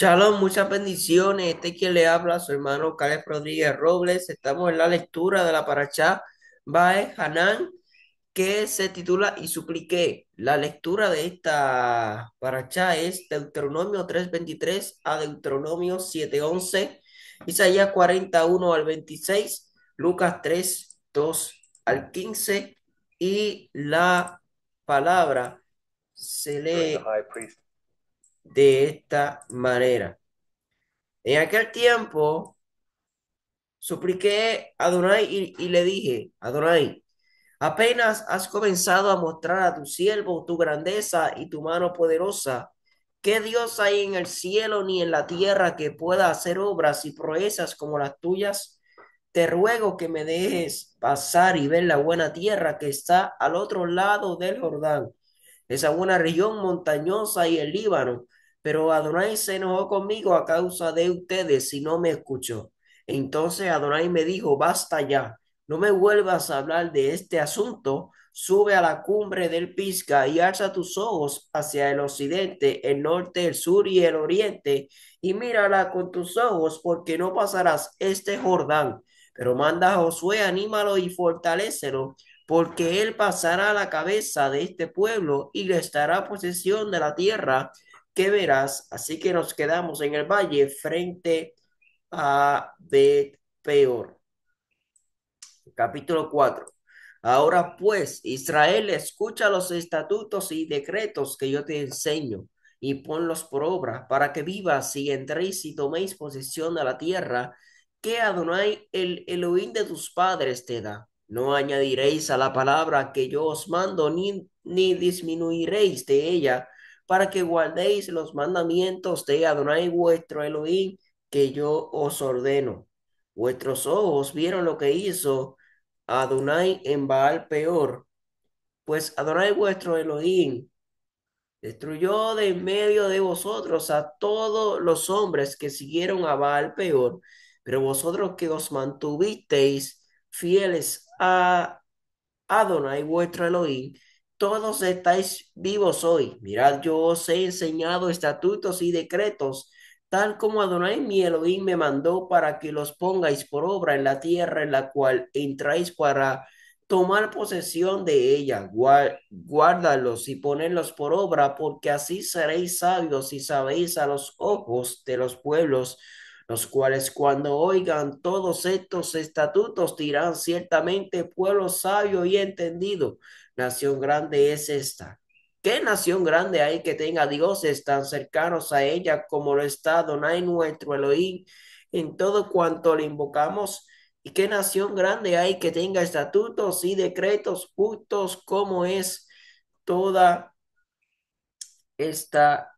Shalom, muchas bendiciones. Este es quien le habla, su hermano Caleb Rodríguez Robles. Estamos en la lectura de la paracha Bae Hanan, que se titula Y supliqué. La lectura de esta paracha es Deuteronomio 3.23 a Deuteronomio 7.11, Isaías 41 al 26, Lucas 3.2 al 15, y la palabra se lee de esta manera. En aquel tiempo, supliqué a Adonai y, le dije, Adonai, apenas has comenzado a mostrar a tu siervo tu grandeza y tu mano poderosa. que Dios hay en el cielo ni en la tierra que pueda hacer obras y proezas como las tuyas? Te ruego que me dejes pasar y ver la buena tierra que está al otro lado del Jordán esa es una región montañosa y el Líbano. Pero Adonai se enojó conmigo a causa de ustedes y no me escuchó. Entonces Adonai me dijo, basta ya, no me vuelvas a hablar de este asunto. Sube a la cumbre del Pisca y alza tus ojos hacia el occidente, el norte, el sur y el oriente, y mírala con tus ojos, porque no pasarás este Jordán. Pero manda a Josué, anímalo y fortalecelo porque él pasará a la cabeza de este pueblo y le estará posesión de la tierra que verás. Así que nos quedamos en el valle frente a Bet Peor. Capítulo 4. Ahora pues, Israel, escucha los estatutos y decretos que yo te enseño y ponlos por obra para que vivas y entréis y toméis posesión de la tierra que Adonai, el Elohim de tus padres, te da no añadiréis a la palabra que yo os mando, ni, disminuiréis de ella, para que guardéis los mandamientos de Adonai vuestro Elohim, que yo os ordeno. Vuestros ojos vieron lo que hizo Adonai en Baal peor, pues Adonai vuestro Elohim destruyó de en medio de vosotros a todos los hombres que siguieron a Baal peor, pero vosotros que os mantuvisteis fieles a Adonai vuestro Elohim, todos estáis vivos hoy. Mirad, yo os he enseñado estatutos y decretos, tal como Adonai mi Elohim me mandó para que los pongáis por obra en la tierra en la cual entráis para tomar posesión de ella. Guárdalos y ponerlos por obra, porque así seréis sabios y sabéis a los ojos de los pueblos los cuales cuando oigan todos estos estatutos dirán ciertamente pueblo sabio y entendido, nación grande es esta. ¿Qué nación grande hay que tenga dioses tan cercanos a ella como lo está Donai nuestro Elohim en todo cuanto le invocamos? ¿Y qué nación grande hay que tenga estatutos y decretos justos como es toda esta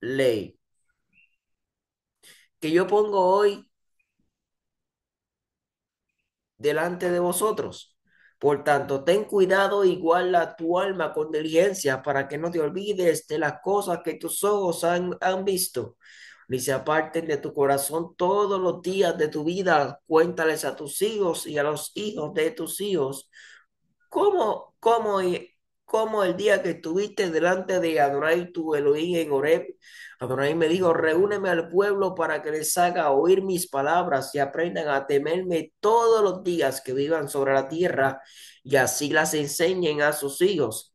ley? yo pongo hoy delante de vosotros. Por tanto, ten cuidado y guarda tu alma con diligencia para que no te olvides de las cosas que tus ojos han, han visto, ni se aparten de tu corazón todos los días de tu vida. Cuéntales a tus hijos y a los hijos de tus hijos cómo, cómo como el día que estuviste delante de Adonai tu Elohim en Oreb. Adonai me dijo, reúneme al pueblo para que les haga oír mis palabras y aprendan a temerme todos los días que vivan sobre la tierra y así las enseñen a sus hijos.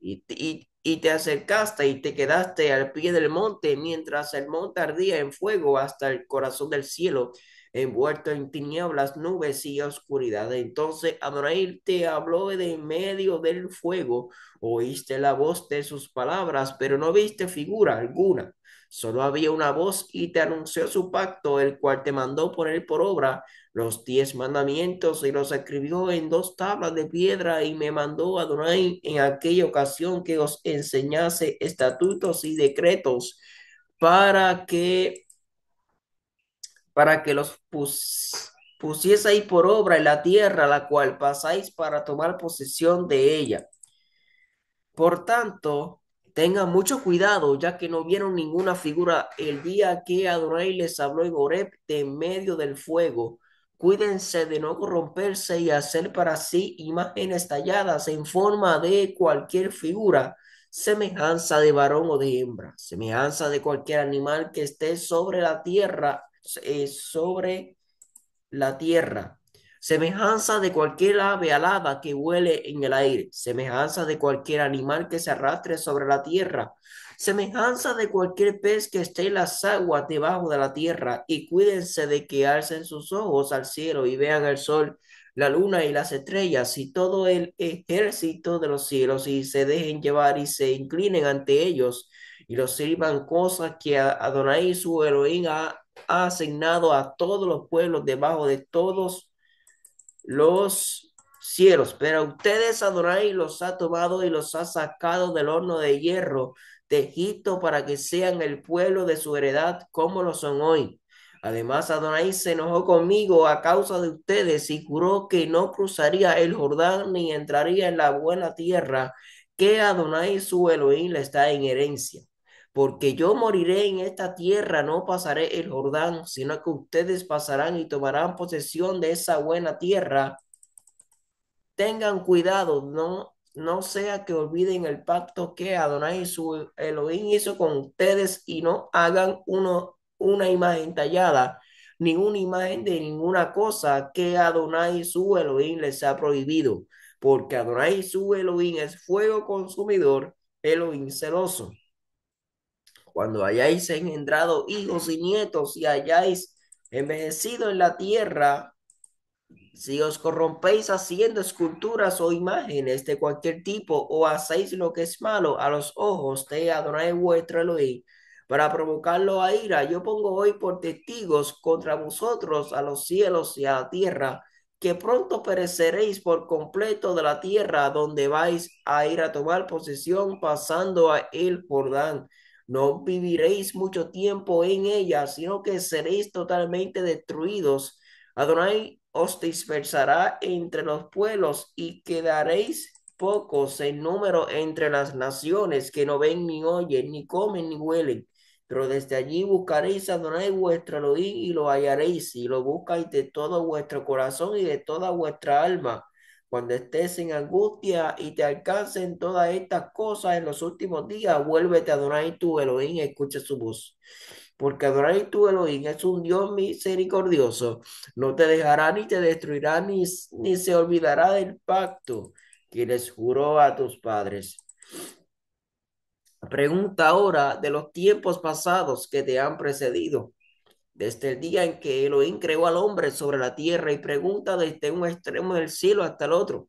y te acercaste y te quedaste al pie del monte mientras el monte ardía en fuego hasta el corazón del cielo envuelto en tinieblas, nubes y oscuridad. Entonces Adonai te habló de en medio del fuego, oíste la voz de sus palabras, pero no viste figura alguna. Solo había una voz y te anunció su pacto, el cual te mandó poner por obra los diez mandamientos y los escribió en dos tablas de piedra y me mandó a Adonai en aquella ocasión que os enseñase estatutos y decretos para que para que los pus pusiese ahí por obra en la tierra la cual pasáis para tomar posesión de ella. Por tanto, tengan mucho cuidado, ya que no vieron ninguna figura el día que Adonai les habló en Horeb de en medio del fuego. Cuídense de no corromperse y hacer para sí imágenes talladas en forma de cualquier figura, semejanza de varón o de hembra, semejanza de cualquier animal que esté sobre la tierra eh, sobre la tierra. Semejanza de cualquier ave alada que huele en el aire, semejanza de cualquier animal que se arrastre sobre la tierra, semejanza de cualquier pez que esté en las aguas debajo de la tierra, y cuídense de que alcen sus ojos al cielo y vean el sol, la luna y las estrellas, y todo el ejército de los cielos, y se dejen llevar y se inclinen ante ellos, y los sirvan cosas que Adonai su heroína ha ha asignado a todos los pueblos debajo de todos los cielos, pero ustedes Adonai los ha tomado y los ha sacado del horno de hierro de Egipto para que sean el pueblo de su heredad como lo son hoy. Además, Adonai se enojó conmigo a causa de ustedes y juró que no cruzaría el Jordán ni entraría en la buena tierra que Adonai su Elohim le está en herencia porque yo moriré en esta tierra, no pasaré el Jordán, sino que ustedes pasarán y tomarán posesión de esa buena tierra. Tengan cuidado, no, no sea que olviden el pacto que Adonai y su Elohim hizo con ustedes y no hagan uno, una imagen tallada, ninguna imagen de ninguna cosa que Adonai y su Elohim les ha prohibido, porque Adonai y su Elohim es fuego consumidor, Elohim celoso cuando hayáis engendrado hijos y nietos y hayáis envejecido en la tierra, si os corrompéis haciendo esculturas o imágenes de cualquier tipo o hacéis lo que es malo a los ojos de Adonai vuestro Elohim, para provocarlo a ira, yo pongo hoy por testigos contra vosotros a los cielos y a la tierra, que pronto pereceréis por completo de la tierra donde vais a ir a tomar posesión pasando a el Jordán no viviréis mucho tiempo en ella, sino que seréis totalmente destruidos. Adonai os dispersará entre los pueblos y quedaréis pocos en número entre las naciones que no ven ni oyen, ni comen ni huelen. Pero desde allí buscaréis a Adonai vuestro Elohim y lo hallaréis, y lo buscáis de todo vuestro corazón y de toda vuestra alma cuando estés en angustia y te alcancen todas estas cosas en los últimos días, vuélvete a Adonai tu Elohim y escucha su voz. Porque Adonai tu Elohim es un Dios misericordioso. No te dejará ni te destruirá ni se olvidará del pacto que les juró a tus padres. Pregunta ahora de los tiempos pasados que te han precedido desde el día en que Elohim creó al hombre sobre la tierra y pregunta desde un extremo del cielo hasta el otro.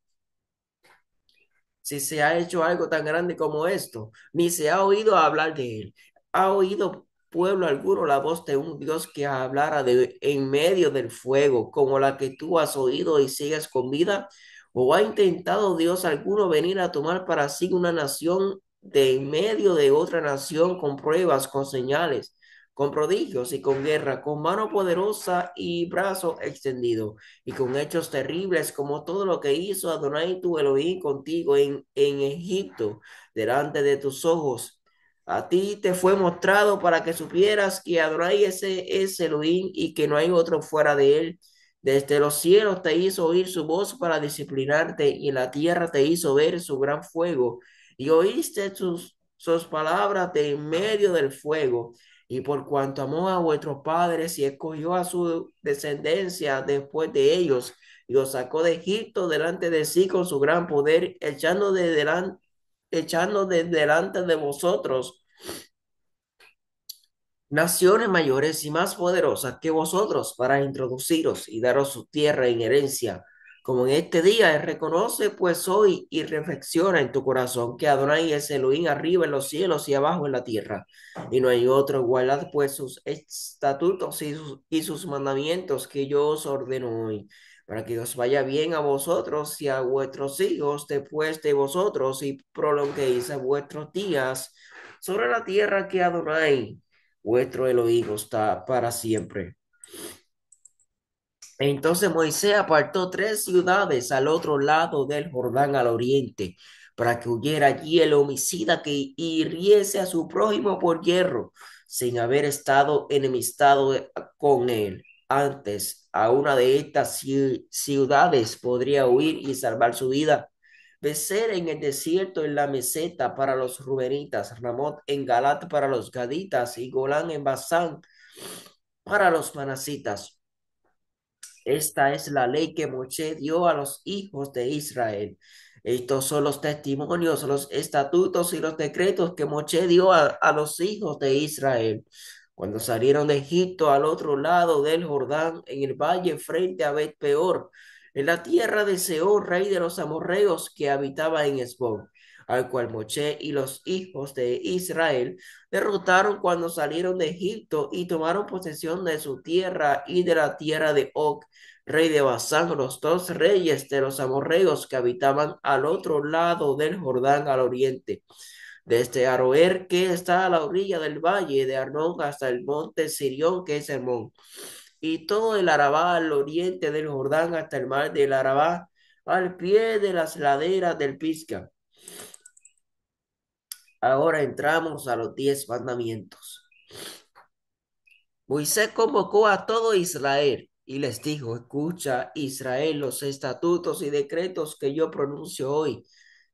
Si se ha hecho algo tan grande como esto, ni se ha oído hablar de él. ¿Ha oído pueblo alguno la voz de un Dios que hablara en medio del fuego, como la que tú has oído y sigues con vida? ¿O ha intentado Dios alguno venir a tomar para sí una nación de en medio de otra nación con pruebas, con señales? con prodigios y con guerra, con mano poderosa y brazo extendido, y con hechos terribles como todo lo que hizo Adonai tu Elohim contigo en, en Egipto, delante de tus ojos. A ti te fue mostrado para que supieras que Adonai ese es Elohim y que no hay otro fuera de él. Desde los cielos te hizo oír su voz para disciplinarte y la tierra te hizo ver su gran fuego. Y oíste sus, sus palabras de en medio del fuego y por cuanto amó a vuestros padres y escogió a su descendencia después de ellos, y os sacó de Egipto delante de sí con su gran poder, echando de, echando de delante de vosotros naciones mayores y más poderosas que vosotros para introduciros y daros su tierra en herencia como en este día, reconoce pues hoy y reflexiona en tu corazón que Adonai es Elohim arriba en los cielos y abajo en la tierra, y no hay otro igualdad pues sus estatutos y sus, y sus mandamientos que yo os ordeno hoy, para que os vaya bien a vosotros y a vuestros hijos después de vosotros y prolonguéis vuestros días sobre la tierra que Adonai, vuestro Elohim, está para siempre. Entonces Moisés apartó tres ciudades al otro lado del Jordán al oriente, para que huyera allí el homicida que hiriese a su prójimo por hierro, sin haber estado enemistado con él. Antes, a una de estas ciudades podría huir y salvar su vida. Becer en el desierto, en la meseta para los rubenitas, Ramot en Galat para los gaditas y Golán en Bazán para los manasitas esta es la ley que Moche dio a los hijos de Israel. Estos son los testimonios, los estatutos y los decretos que Moche dio a, los hijos de Israel. Cuando salieron de Egipto al otro lado del Jordán, en el valle frente a Bet Peor, en la tierra de Seón, rey de los amorreos que habitaba en Esbón al cual Moche y los hijos de Israel derrotaron cuando salieron de Egipto y tomaron posesión de su tierra y de la tierra de Og, rey de Basán, los dos reyes de los amorreos que habitaban al otro lado del Jordán al oriente. Desde este Aroer, que está a la orilla del valle de Arnón, hasta el monte Sirión, que es Hermón, y todo el Arabá al oriente del Jordán hasta el mar del Arabá, al pie de las laderas del Pisca Ahora entramos a los diez mandamientos. Moisés convocó a todo Israel y les dijo, escucha Israel los estatutos y decretos que yo pronuncio hoy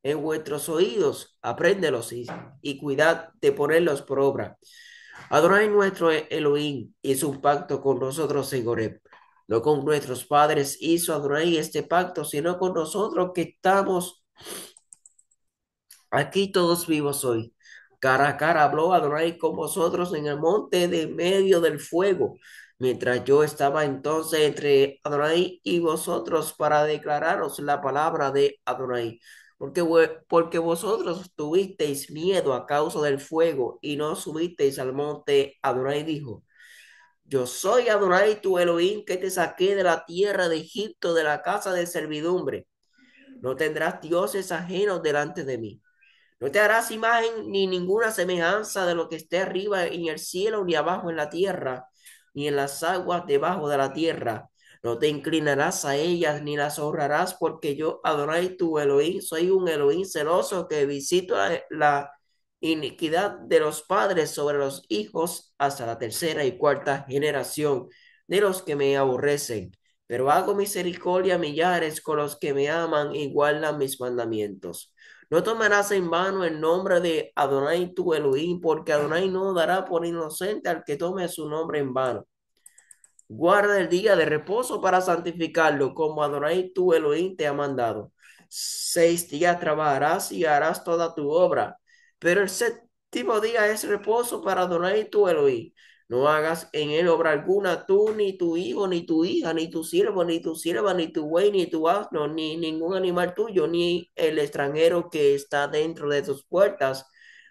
en vuestros oídos, apréndelos y, cuidad de ponerlos por obra. Adonai nuestro Elohim hizo un pacto con nosotros en Goreb. No con nuestros padres hizo Adonai este pacto, sino con nosotros que estamos aquí todos vivos hoy. Cara a cara habló Adonai con vosotros en el monte de medio del fuego, mientras yo estaba entonces entre Adonai y vosotros para declararos la palabra de Adonai. Porque, porque vosotros tuvisteis miedo a causa del fuego y no subisteis al monte, Adonai dijo. Yo soy Adonai tu Elohim que te saqué de la tierra de Egipto, de la casa de servidumbre. No tendrás dioses ajenos delante de mí. No te harás imagen ni ninguna semejanza de lo que esté arriba en el cielo, ni abajo en la tierra, ni en las aguas debajo de la tierra. No te inclinarás a ellas ni las honrarás, porque yo, adoré tu Elohim, soy un Elohim celoso que visito la, iniquidad de los padres sobre los hijos hasta la tercera y cuarta generación de los que me aborrecen. Pero hago misericordia a millares con los que me aman, y guardan mis mandamientos. No tomarás en vano el nombre de Adonai tu Elohim, porque Adonai no dará por inocente al que tome su nombre en vano. Guarda el día de reposo para santificarlo, como Adonai tu Elohim te ha mandado. Seis días trabajarás y harás toda tu obra, pero el séptimo día es reposo para Adonai tu Elohim. No hagas en él obra alguna tú, ni tu hijo, ni tu hija, ni tu siervo, ni tu sierva, ni tu buey, ni tu asno, ni ningún animal tuyo, ni el extranjero que está dentro de tus puertas,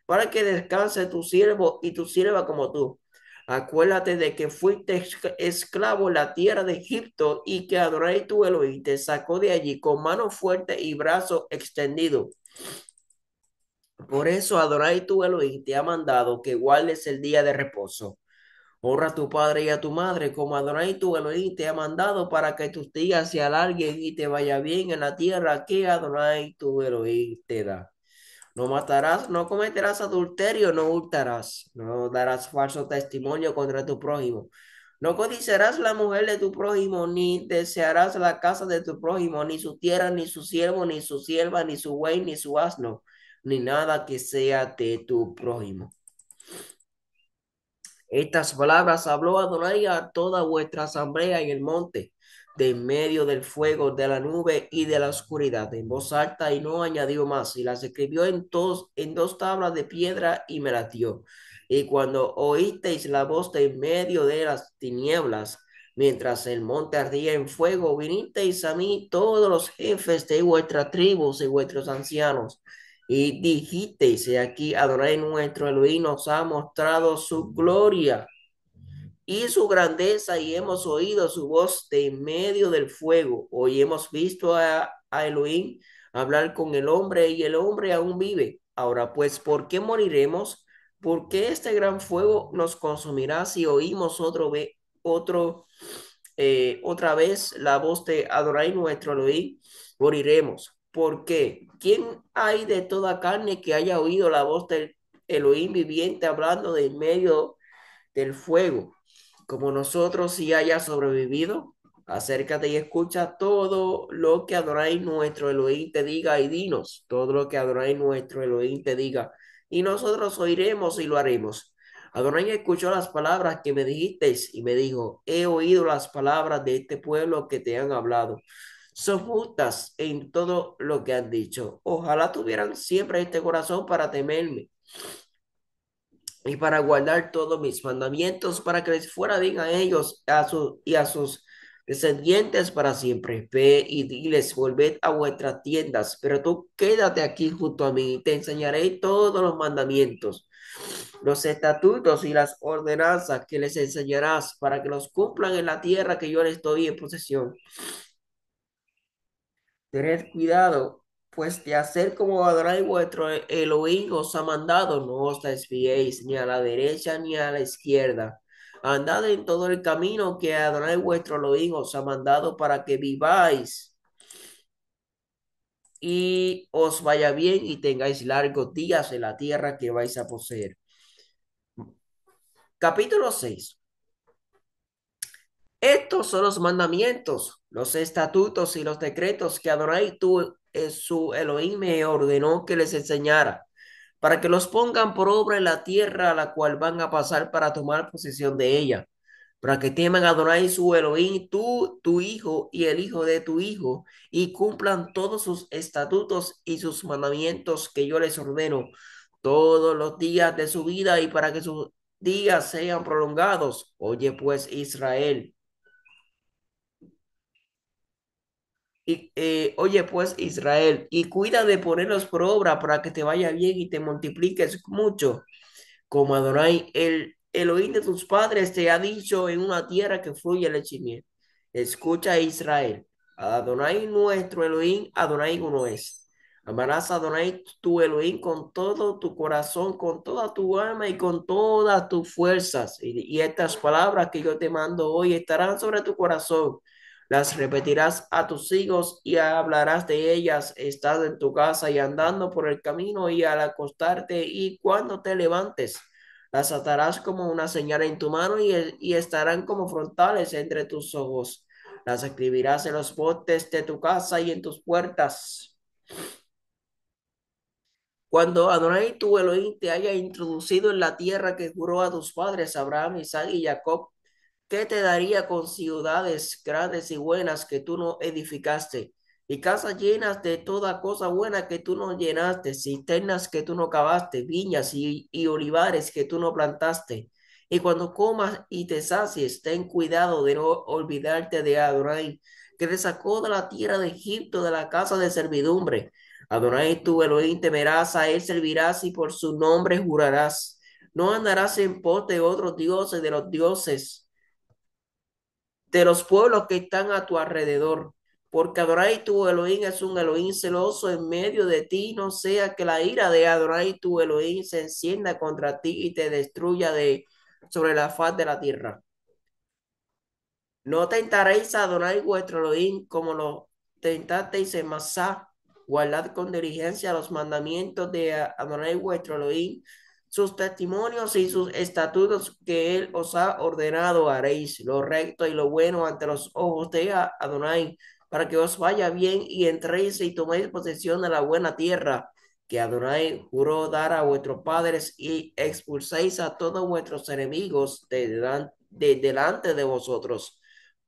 para que descanse tu siervo y tu sierva como tú. Acuérdate de que fuiste esclavo en la tierra de Egipto y que Adorai tu Elohim te sacó de allí con mano fuerte y brazo extendido. Por eso Adorai tu Elohim te ha mandado que guardes el día de reposo Honra a tu padre y a tu madre, como Adonai tu Elohim te ha mandado para que tus días se alarguen y te vaya bien en la tierra que Adonai tu Elohim te da. No matarás, no cometerás adulterio, no hurtarás, no darás falso testimonio contra tu prójimo. No codiciarás la mujer de tu prójimo, ni desearás la casa de tu prójimo, ni su tierra, ni su siervo, ni su sierva, ni su buey, ni su asno, ni nada que sea de tu prójimo. Estas palabras habló Adonai a toda vuestra asamblea en el monte, de en medio del fuego, de la nube y de la oscuridad, en voz alta, y no añadió más, y las escribió en, dos, en dos tablas de piedra y me latió. Y cuando oísteis la voz de en medio de las tinieblas, mientras el monte ardía en fuego, vinisteis a mí todos los jefes de vuestras tribus y vuestros ancianos y dijisteis, aquí Adonai nuestro Elohim nos ha mostrado su gloria y su grandeza y hemos oído su voz de en medio del fuego. Hoy hemos visto a, Elohim hablar con el hombre y el hombre aún vive. Ahora pues, ¿por qué moriremos? ¿Por qué este gran fuego nos consumirá si oímos otro, otro eh, otra vez la voz de Adonai nuestro Elohim? Moriremos. Porque ¿quién hay de toda carne que haya oído la voz del Elohim viviente hablando de medio del fuego? Como nosotros si haya sobrevivido, acércate y escucha todo lo que Adonai nuestro Elohim te diga y dinos todo lo que Adonai nuestro Elohim te diga y nosotros oiremos y lo haremos. Adonai escuchó las palabras que me dijisteis y me dijo, he oído las palabras de este pueblo que te han hablado son justas en todo lo que han dicho. Ojalá tuvieran siempre este corazón para temerme y para guardar todos mis mandamientos, para que les fuera bien a ellos a su, y a sus descendientes para siempre. Ve y diles, volved a vuestras tiendas, pero tú quédate aquí junto a mí, y te enseñaré todos los mandamientos, los estatutos y las ordenanzas que les enseñarás para que los cumplan en la tierra que yo les doy en posesión Tened cuidado, pues de hacer como Adonai vuestro eh, Elohim os ha mandado, no os desviéis ni a la derecha ni a la izquierda. Andad en todo el camino que Adonai vuestro Elohim os ha mandado para que viváis y os vaya bien y tengáis largos días en la tierra que vais a poseer. Capítulo 6. Estos son los mandamientos, los estatutos y los decretos que Adonai tú, eh, su Elohim, me ordenó que les enseñara, para que los pongan por obra en la tierra a la cual van a pasar para tomar posesión de ella, para que teman a Adonai su Elohim, tú, tu hijo y el hijo de tu hijo, y cumplan todos sus estatutos y sus mandamientos que yo les ordeno todos los días de su vida y para que sus días sean prolongados. Oye pues Israel, y, eh, oye pues Israel, y cuida de ponerlos por obra para que te vaya bien y te multipliques mucho, como Adonai, el Elohim de tus padres te ha dicho en una tierra que fluye el y Escucha Israel, Adonai nuestro Elohim, Adonai uno es. Amarás a Adonai tu Elohim con todo tu corazón, con toda tu alma y con todas tus fuerzas. y estas palabras que yo te mando hoy estarán sobre tu corazón las repetirás a tus hijos y hablarás de ellas, estando en tu casa y andando por el camino y al acostarte y cuando te levantes. Las atarás como una señal en tu mano y, estarán como frontales entre tus ojos. Las escribirás en los botes de tu casa y en tus puertas. Cuando Adonai tu Elohim te haya introducido en la tierra que juró a tus padres, Abraham, Isaac y Jacob, ¿Qué te daría con ciudades grandes y buenas que tú no edificaste? Y casas llenas de toda cosa buena que tú no llenaste, cisternas que tú no cavaste, viñas y, olivares que tú no plantaste. Y cuando comas y te sacies, ten cuidado de no olvidarte de Adonai, que te sacó de la tierra de Egipto, de la casa de servidumbre. Adonai tú, Elohim temerás, a él servirás y por su nombre jurarás. No andarás en pos de otros dioses, de los dioses de los pueblos que están a tu alrededor. Porque Adonai tu Elohim es un Elohim celoso en medio de ti, no sea que la ira de Adonai tu Elohim se encienda contra ti y te destruya de sobre la faz de la tierra. No tentaréis a Adonai vuestro Elohim como lo tentasteis en Masá. Guardad con diligencia los mandamientos de Adonai vuestro Elohim sus testimonios y sus estatutos que él os ha ordenado haréis, lo recto y lo bueno ante los ojos de Adonai, para que os vaya bien y entréis y toméis posesión de la buena tierra que Adonai juró dar a vuestros padres y expulséis a todos vuestros enemigos de, delante de vosotros,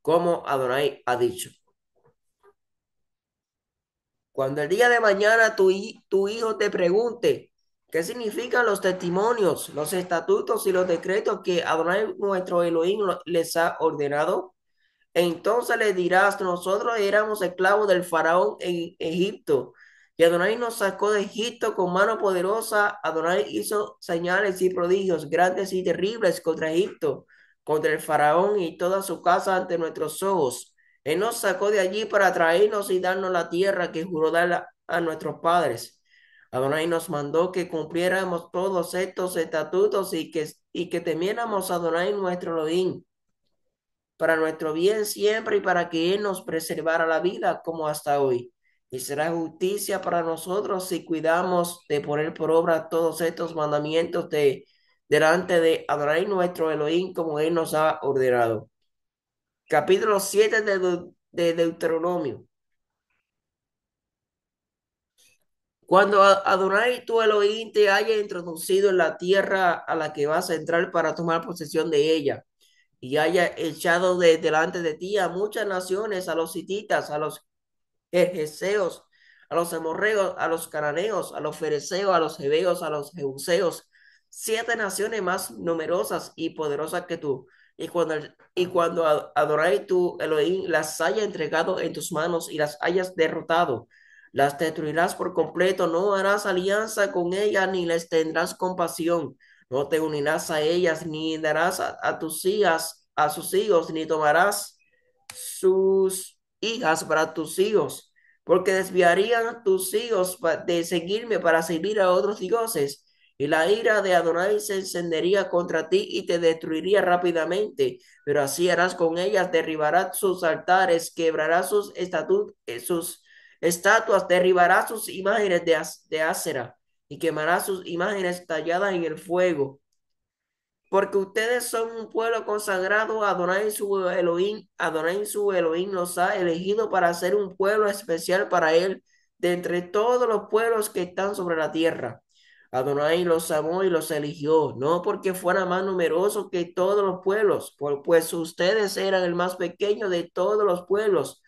como Adonai ha dicho. Cuando el día de mañana tu hijo te pregunte, ¿Qué significan los testimonios, los estatutos y los decretos que Adonai nuestro Elohim les ha ordenado? Entonces le dirás, nosotros éramos esclavos del faraón en Egipto, y Adonai nos sacó de Egipto con mano poderosa. Adonai hizo señales y prodigios grandes y terribles contra Egipto, contra el faraón y toda su casa ante nuestros ojos. Él nos sacó de allí para traernos y darnos la tierra que juró dar a nuestros padres. Adonai nos mandó que cumpliéramos todos estos estatutos y que, y que temiéramos a Adonai nuestro Elohim para nuestro bien siempre y para que Él nos preservara la vida como hasta hoy. Y será justicia para nosotros si cuidamos de poner por obra todos estos mandamientos de, delante de Adonai nuestro Elohim como Él nos ha ordenado. Capítulo 7 de Deuteronomio. Cuando Adonai tu Elohim te haya introducido en la tierra a la que vas a entrar para tomar posesión de ella, y haya echado de delante de ti a muchas naciones, a los hititas, a los ejeseos, a los amorreos, a los cananeos, a los fereceos, a los hebeos, a los jeuseos, siete naciones más numerosas y poderosas que tú. Y cuando, y cuando Adonai tu Elohim las haya entregado en tus manos y las hayas derrotado, las destruirás por completo, no harás alianza con ellas ni les tendrás compasión. No te unirás a ellas ni darás a, tus hijas a sus hijos ni tomarás sus hijas para tus hijos, porque desviarían tus hijos de seguirme para servir a otros dioses. Y la ira de Adonai se encendería contra ti y te destruiría rápidamente. Pero así harás con ellas, derribarás sus altares, quebrarás sus estatutos, eh, sus estatuas, derribará sus imágenes de, de y quemará sus imágenes talladas en el fuego. Porque ustedes son un pueblo consagrado, Adonai su Elohim, Adonai su Elohim los ha elegido para ser un pueblo especial para él de entre todos los pueblos que están sobre la tierra. Adonai los amó y los eligió, no porque fueran más numerosos que todos los pueblos, pues ustedes eran el más pequeño de todos los pueblos,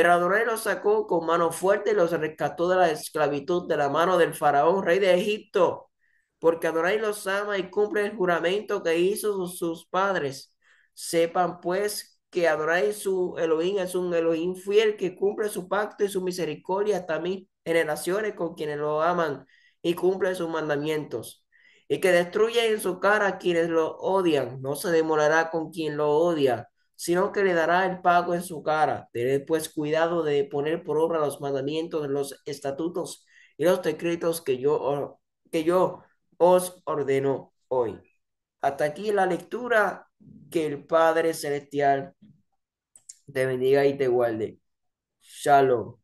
Adonai los sacó con mano fuerte y los rescató de la esclavitud de la mano del faraón, rey de Egipto, porque Adonai los ama y cumple el juramento que hizo sus padres. Sepan pues que Adonai su Elohim es un Elohim fiel que cumple su pacto y su misericordia hasta mil generaciones con quienes lo aman y cumple sus mandamientos. Y que destruye en su cara a quienes lo odian, no se demorará con quien lo odia sino que le dará el pago en su cara. Tened pues cuidado de poner por obra los mandamientos, los estatutos y los decretos que yo, que yo os ordeno hoy. Hasta aquí la lectura. Que el Padre Celestial te bendiga y te guarde. Shalom.